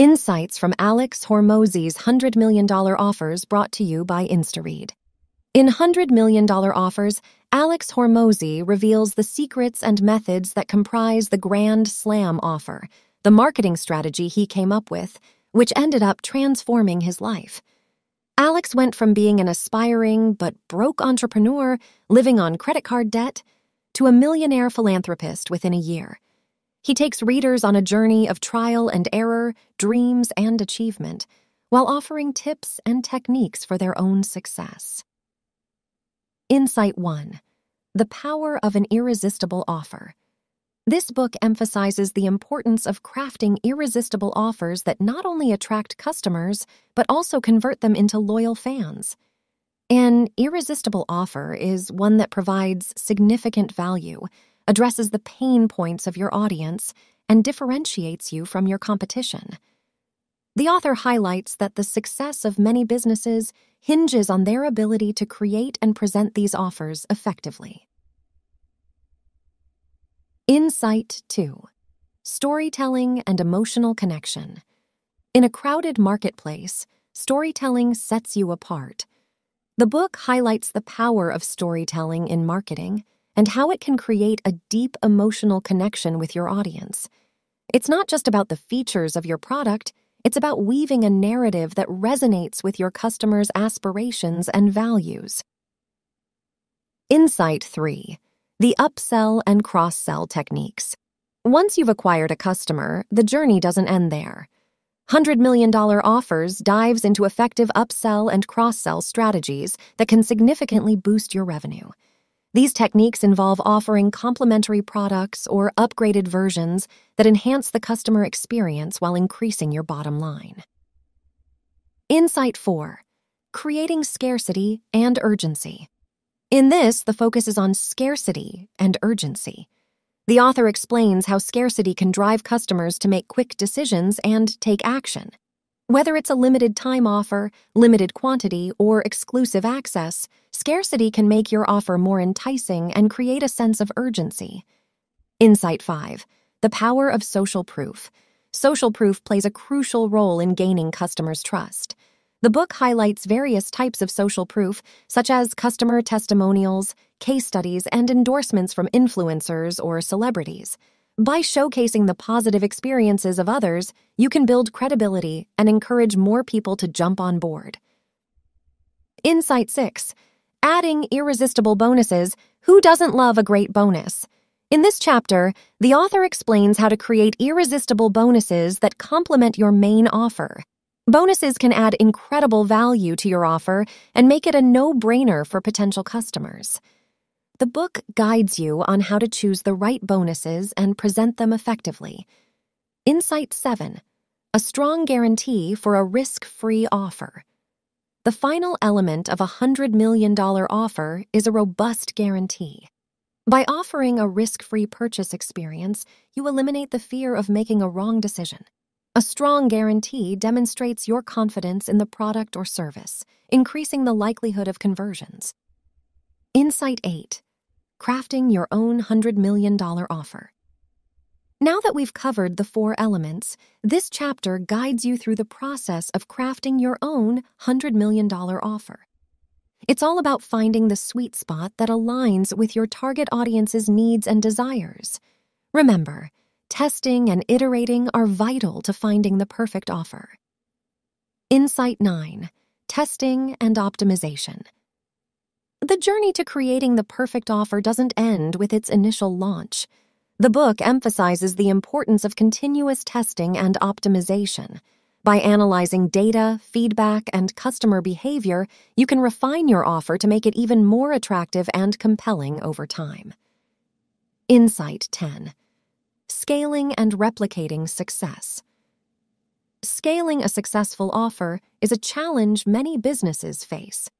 Insights from Alex Hormozzi's $100 million offers brought to you by InstaRead. In $100 million offers, Alex Hormozzi reveals the secrets and methods that comprise the Grand Slam offer, the marketing strategy he came up with, which ended up transforming his life. Alex went from being an aspiring but broke entrepreneur living on credit card debt to a millionaire philanthropist within a year. He takes readers on a journey of trial and error, dreams and achievement, while offering tips and techniques for their own success. Insight 1 The Power of an Irresistible Offer. This book emphasizes the importance of crafting irresistible offers that not only attract customers, but also convert them into loyal fans. An irresistible offer is one that provides significant value addresses the pain points of your audience, and differentiates you from your competition. The author highlights that the success of many businesses hinges on their ability to create and present these offers effectively. Insight 2 Storytelling and Emotional Connection. In a crowded marketplace, storytelling sets you apart. The book highlights the power of storytelling in marketing and how it can create a deep emotional connection with your audience. It's not just about the features of your product, it's about weaving a narrative that resonates with your customers' aspirations and values. Insight 3 The Upsell and Cross Sell Techniques. Once you've acquired a customer, the journey doesn't end there. $100 million offers dives into effective upsell and cross sell strategies that can significantly boost your revenue. These techniques involve offering complementary products or upgraded versions that enhance the customer experience while increasing your bottom line. Insight 4 Creating Scarcity and Urgency. In this, the focus is on scarcity and urgency. The author explains how scarcity can drive customers to make quick decisions and take action. Whether it's a limited time offer, limited quantity, or exclusive access, scarcity can make your offer more enticing and create a sense of urgency. Insight 5 The Power of Social Proof. Social proof plays a crucial role in gaining customers' trust. The book highlights various types of social proof, such as customer testimonials, case studies, and endorsements from influencers or celebrities. By showcasing the positive experiences of others, you can build credibility and encourage more people to jump on board. Insight 6 Adding Irresistible Bonuses Who doesn't love a great bonus? In this chapter, the author explains how to create irresistible bonuses that complement your main offer. Bonuses can add incredible value to your offer and make it a no brainer for potential customers. The book guides you on how to choose the right bonuses and present them effectively. Insight 7 A strong guarantee for a risk free offer. The final element of a $100 million offer is a robust guarantee. By offering a risk free purchase experience, you eliminate the fear of making a wrong decision. A strong guarantee demonstrates your confidence in the product or service, increasing the likelihood of conversions. Insight 8 crafting your own $100 million offer. Now that we've covered the four elements, this chapter guides you through the process of crafting your own $100 million offer. It's all about finding the sweet spot that aligns with your target audience's needs and desires. Remember, testing and iterating are vital to finding the perfect offer. Insight 9 Testing and Optimization the journey to creating the perfect offer doesn't end with its initial launch. The book emphasizes the importance of continuous testing and optimization. By analyzing data, feedback, and customer behavior, you can refine your offer to make it even more attractive and compelling over time. Insight 10 Scaling and Replicating Success Scaling a successful offer is a challenge many businesses face.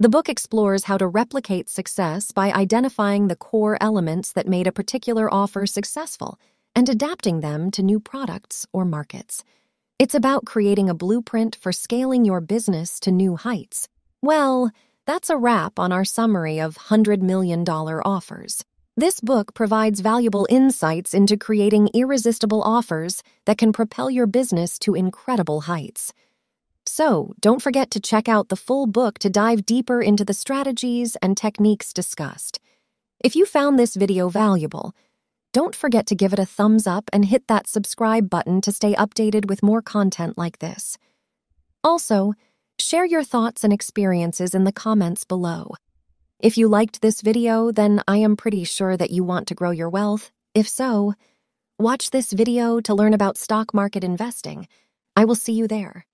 The book explores how to replicate success by identifying the core elements that made a particular offer successful and adapting them to new products or markets. It's about creating a blueprint for scaling your business to new heights. Well, that's a wrap on our summary of $100 million offers. This book provides valuable insights into creating irresistible offers that can propel your business to incredible heights. So, don't forget to check out the full book to dive deeper into the strategies and techniques discussed. If you found this video valuable, don't forget to give it a thumbs up and hit that subscribe button to stay updated with more content like this. Also, share your thoughts and experiences in the comments below. If you liked this video, then I am pretty sure that you want to grow your wealth. If so, watch this video to learn about stock market investing. I will see you there.